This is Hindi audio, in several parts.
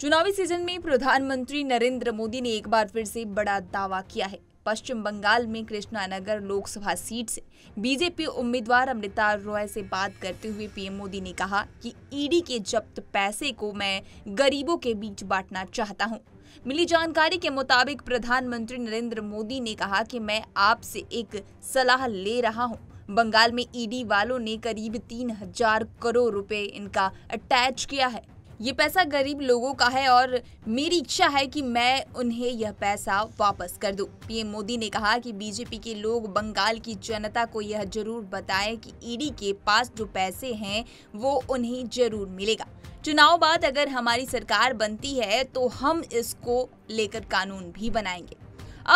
चुनावी सीजन में प्रधानमंत्री नरेंद्र मोदी ने एक बार फिर से बड़ा दावा किया है पश्चिम बंगाल में कृष्णानगर लोकसभा सीट से बीजेपी उम्मीदवार अमृता रॉय से बात करते हुए पीएम मोदी ने कहा कि ईडी के जब्त पैसे को मैं गरीबों के बीच बांटना चाहता हूं। मिली जानकारी के मुताबिक प्रधानमंत्री नरेंद्र मोदी ने कहा कि मैं आपसे एक सलाह ले रहा हूं। बंगाल में ईडी वालों ने करीब तीन हजार करोड़ रुपए इनका अटैच किया है ये पैसा गरीब लोगों का है और मेरी इच्छा है कि मैं उन्हें यह पैसा वापस कर दूं। पीएम मोदी ने कहा कि बीजेपी के लोग बंगाल की जनता को यह जरूर बताएं कि ईडी के पास जो पैसे हैं वो उन्हें जरूर मिलेगा चुनाव बाद अगर हमारी सरकार बनती है तो हम इसको लेकर कानून भी बनाएंगे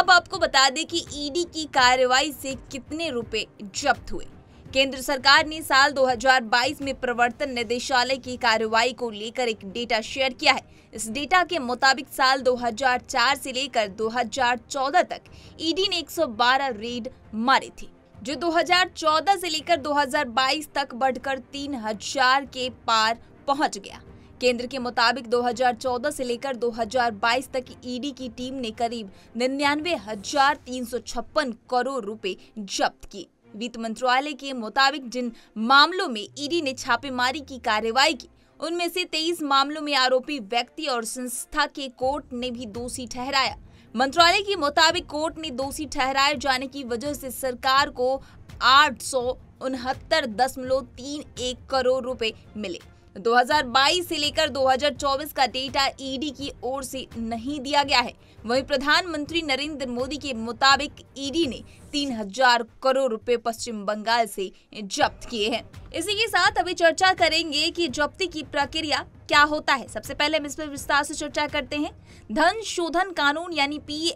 अब आपको बता दें कि ईडी की कार्रवाई से कितने रुपए जब्त हुए केंद्र सरकार ने साल 2022 में प्रवर्तन निदेशालय की कार्रवाई को लेकर एक डेटा शेयर किया है इस डेटा के मुताबिक साल 2004 से लेकर 2014 तक ईडी ने 112 रेड मारी थी जो 2014 से लेकर 2022 तक बढ़कर 3000 के पार पहुंच गया केंद्र के मुताबिक 2014 से लेकर 2022 तक ईडी की टीम ने करीब निन्यानवे करोड़ रुपए जब्त किए वित्त मंत्रालय के मुताबिक जिन मामलों में ईडी ने छापेमारी की कार्रवाई की उनमें से 23 मामलों में आरोपी व्यक्ति और संस्था के कोर्ट ने भी दोषी ठहराया मंत्रालय के मुताबिक कोर्ट ने दोषी ठहराए जाने की वजह से सरकार को आठ सौ उनहत्तर दशमलव तीन एक करोड़ रुपए मिले 2022 से लेकर 2024 का डेटा ईडी की ओर से नहीं दिया गया है वहीं प्रधानमंत्री नरेंद्र मोदी के मुताबिक ईडी ने 3000 करोड़ रुपए पश्चिम बंगाल से जब्त किए हैं इसी के साथ अभी चर्चा करेंगे कि जब्ती की प्रक्रिया क्या होता है सबसे पहले हम इस पर विस्तार से चर्चा करते हैं धन शोधन कानून यानी पी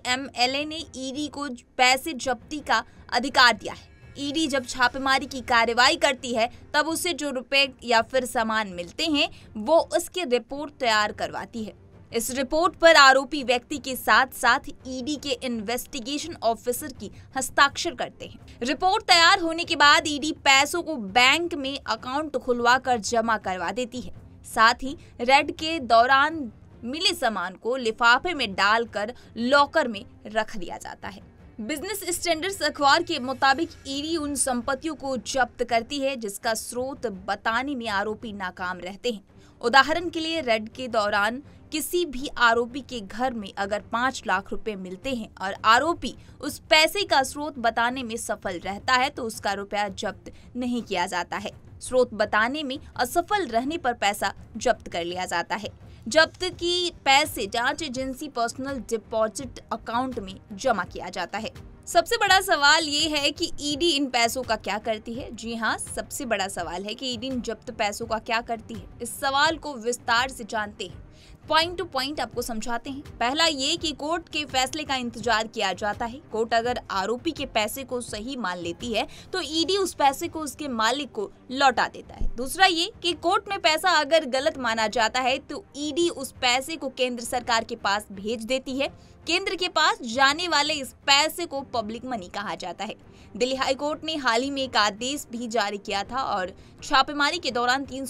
ने ईडी को पैसे जब्ती का अधिकार दिया है ईडी जब छापेमारी की कार्रवाई करती है तब उसे जो रुपए या फिर सामान मिलते हैं वो उसकी रिपोर्ट तैयार करवाती है इस रिपोर्ट पर आरोपी व्यक्ति के साथ साथ ईडी के इन्वेस्टिगेशन ऑफिसर की हस्ताक्षर करते हैं रिपोर्ट तैयार होने के बाद ईडी पैसों को बैंक में अकाउंट खुलवा कर जमा करवा देती है साथ ही रेड के दौरान मिले सामान को लिफाफे में डालकर लॉकर में रख दिया जाता है बिजनेस स्टैंडर्ड्स अखबार के मुताबिक ईडी उन संपत्तियों को जब्त करती है जिसका स्रोत बताने में आरोपी नाकाम रहते हैं उदाहरण के लिए रेड के दौरान किसी भी आरोपी के घर में अगर पाँच लाख रुपए मिलते हैं और आरोपी उस पैसे का स्रोत बताने में सफल रहता है तो उसका रुपया जब्त नहीं किया जाता है स्रोत बताने में असफल रहने पर पैसा जब्त कर लिया जाता है जब्त की पैसे जांच एजेंसी पर्सनल डिपॉजिट अकाउंट में जमा किया जाता है सबसे बड़ा सवाल ये है कि ईडी e इन पैसों का क्या करती है जी हाँ सबसे बड़ा सवाल है कि ईडी e इन जब्त पैसों का क्या करती है इस सवाल को विस्तार से जानते हैं पॉइंट टू पॉइंट आपको समझाते हैं पहला ये कि कोर्ट के फैसले का इंतजार किया जाता है कोर्ट अगर आरोपी के पैसे को सही मान लेती है तो ईडी e उस पैसे को उसके मालिक को लौटा देता है दूसरा ये कि कोर्ट में पैसा अगर गलत माना जाता है तो ईडी e उस पैसे को केंद्र सरकार के पास भेज देती है केंद्र के पास जाने वाले इस पैसे को पब्लिक मनी कहा जाता है दिल्ली हाईकोर्ट ने हाल ही में एक आदेश भी जारी किया था और छापेमारी के दौरान तीन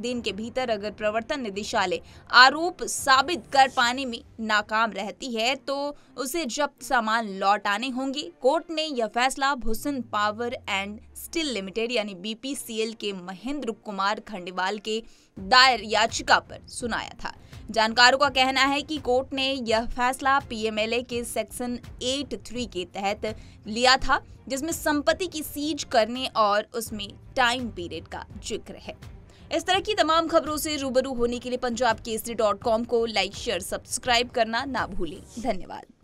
दिन के भीतर अगर प्रवर्तन निदेशालय आरोप साबित कर पाने में नाकाम रहती है तो उसे जब्त सामान लौटाने होंगे कोर्ट ने यह फैसला Bhushan power and steel limited यानी बीपीसीएल के महेंद्र कुमार खंडेवाल के दायर याचिका पर सुनाया था जानकारों का कहना है कि कोर्ट ने यह फैसला पीएमएलए के सेक्शन 83 के तहत लिया था जिसमें संपत्ति की सीज करने और उसमें टाइम पीरियड का जिक्र है इस तरह की तमाम खबरों से रूबरू होने के लिए पंजाब केसरी डॉट कॉम को लाइक शेयर सब्सक्राइब करना ना भूलें धन्यवाद